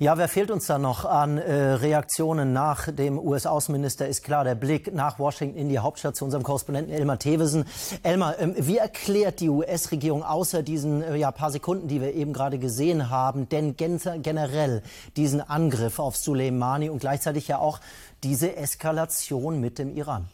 Ja, wer fehlt uns da noch an äh, Reaktionen nach dem US-Außenminister? Ist klar, der Blick nach Washington in die Hauptstadt zu unserem Korrespondenten Elmar Thewesen. Elmar, ähm, wie erklärt die US-Regierung außer diesen äh, ja, paar Sekunden, die wir eben gerade gesehen haben, denn gen generell diesen Angriff auf Soleimani und gleichzeitig ja auch diese Eskalation mit dem Iran?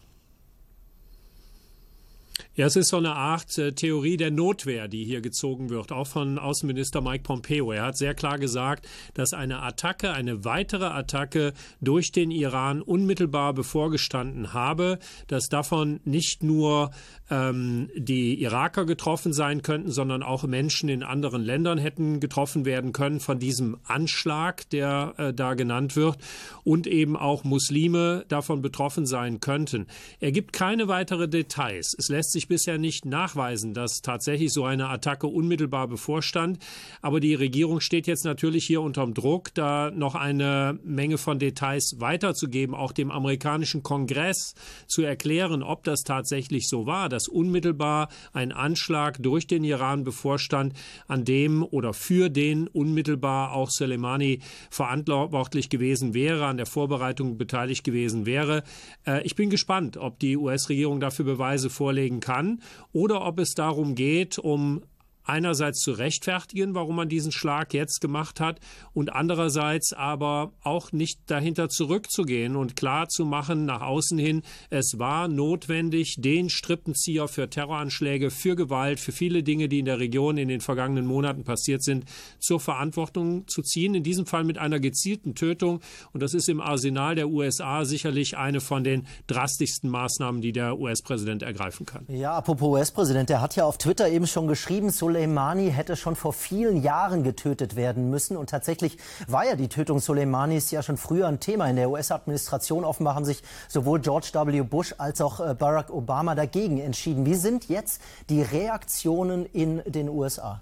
Ja, es ist so eine Art äh, Theorie der Notwehr, die hier gezogen wird, auch von Außenminister Mike Pompeo. Er hat sehr klar gesagt, dass eine Attacke, eine weitere Attacke durch den Iran unmittelbar bevorgestanden habe, dass davon nicht nur ähm, die Iraker getroffen sein könnten, sondern auch Menschen in anderen Ländern hätten getroffen werden können von diesem Anschlag, der äh, da genannt wird, und eben auch Muslime davon betroffen sein könnten. Er gibt keine weiteren Details. Es lässt sich sich bisher nicht nachweisen, dass tatsächlich so eine Attacke unmittelbar bevorstand. Aber die Regierung steht jetzt natürlich hier unterm Druck, da noch eine Menge von Details weiterzugeben, auch dem amerikanischen Kongress zu erklären, ob das tatsächlich so war, dass unmittelbar ein Anschlag durch den Iran bevorstand, an dem oder für den unmittelbar auch Soleimani verantwortlich gewesen wäre, an der Vorbereitung beteiligt gewesen wäre. Äh, ich bin gespannt, ob die US-Regierung dafür Beweise vorlegen kann kann oder ob es darum geht, um einerseits zu rechtfertigen, warum man diesen Schlag jetzt gemacht hat und andererseits aber auch nicht dahinter zurückzugehen und klar zu machen nach außen hin, es war notwendig, den Strippenzieher für Terroranschläge, für Gewalt, für viele Dinge, die in der Region in den vergangenen Monaten passiert sind, zur Verantwortung zu ziehen, in diesem Fall mit einer gezielten Tötung und das ist im Arsenal der USA sicherlich eine von den drastischsten Maßnahmen, die der US-Präsident ergreifen kann. Ja, apropos US-Präsident, der hat ja auf Twitter eben schon geschrieben, so Soleimani hätte schon vor vielen Jahren getötet werden müssen. Und tatsächlich war ja die Tötung Soleimanis ja schon früher ein Thema in der US-Administration. Offenbar haben sich sowohl George W. Bush als auch äh, Barack Obama dagegen entschieden. Wie sind jetzt die Reaktionen in den USA?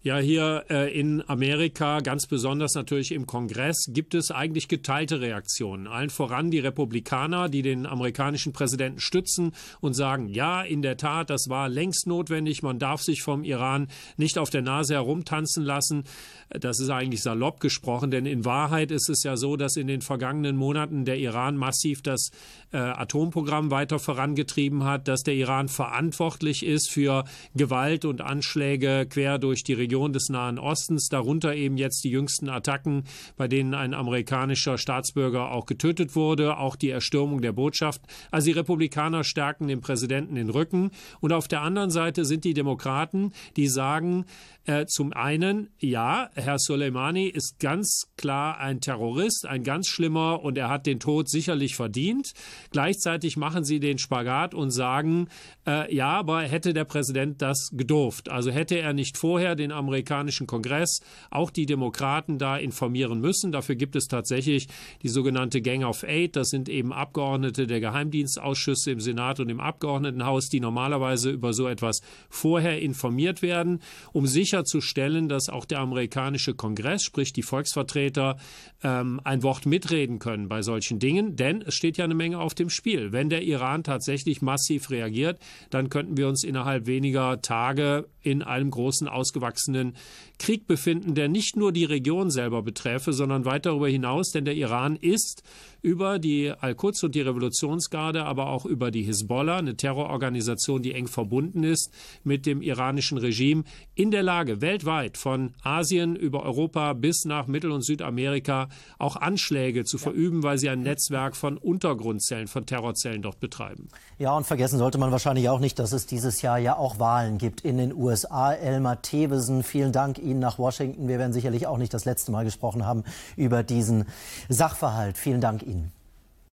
Ja, hier äh, in Amerika, ganz besonders natürlich im Kongress, gibt es eigentlich geteilte Reaktionen. Allen voran die Republikaner, die den amerikanischen Präsidenten stützen und sagen, ja, in der Tat, das war längst notwendig, man darf sich vom Iran nicht auf der Nase herumtanzen lassen. Das ist eigentlich salopp gesprochen, denn in Wahrheit ist es ja so, dass in den vergangenen Monaten der Iran massiv das äh, Atomprogramm weiter vorangetrieben hat, dass der Iran verantwortlich ist für Gewalt und Anschläge quer durch die Regierung Region des Nahen Ostens, darunter eben jetzt die jüngsten Attacken, bei denen ein amerikanischer Staatsbürger auch getötet wurde, auch die Erstürmung der Botschaft. Also die Republikaner stärken dem Präsidenten den Rücken. Und auf der anderen Seite sind die Demokraten, die sagen, äh, zum einen, ja, Herr Soleimani ist ganz klar ein Terrorist, ein ganz schlimmer und er hat den Tod sicherlich verdient. Gleichzeitig machen sie den Spagat und sagen, äh, ja, aber hätte der Präsident das gedurft? Also hätte er nicht vorher den amerikanischen Kongress auch die Demokraten da informieren müssen. Dafür gibt es tatsächlich die sogenannte Gang of Eight. Das sind eben Abgeordnete der Geheimdienstausschüsse im Senat und im Abgeordnetenhaus, die normalerweise über so etwas vorher informiert werden, um sicherzustellen, dass auch der amerikanische Kongress, sprich die Volksvertreter, ähm, ein Wort mitreden können bei solchen Dingen. Denn es steht ja eine Menge auf dem Spiel. Wenn der Iran tatsächlich massiv reagiert, dann könnten wir uns innerhalb weniger Tage in einem großen ausgewachsenen ausgerissenen Krieg befinden, der nicht nur die Region selber beträfe, sondern weit darüber hinaus, denn der Iran ist über die Al-Quds und die Revolutionsgarde, aber auch über die Hisbollah, eine Terrororganisation, die eng verbunden ist mit dem iranischen Regime, in der Lage, weltweit von Asien über Europa bis nach Mittel- und Südamerika auch Anschläge zu verüben, weil sie ein Netzwerk von Untergrundzellen, von Terrorzellen dort betreiben. Ja, und vergessen sollte man wahrscheinlich auch nicht, dass es dieses Jahr ja auch Wahlen gibt in den USA. Elmar Thewesen, vielen Dank Ihnen nach Washington. Wir werden sicherlich auch nicht das letzte Mal gesprochen haben über diesen Sachverhalt. Vielen Dank. In.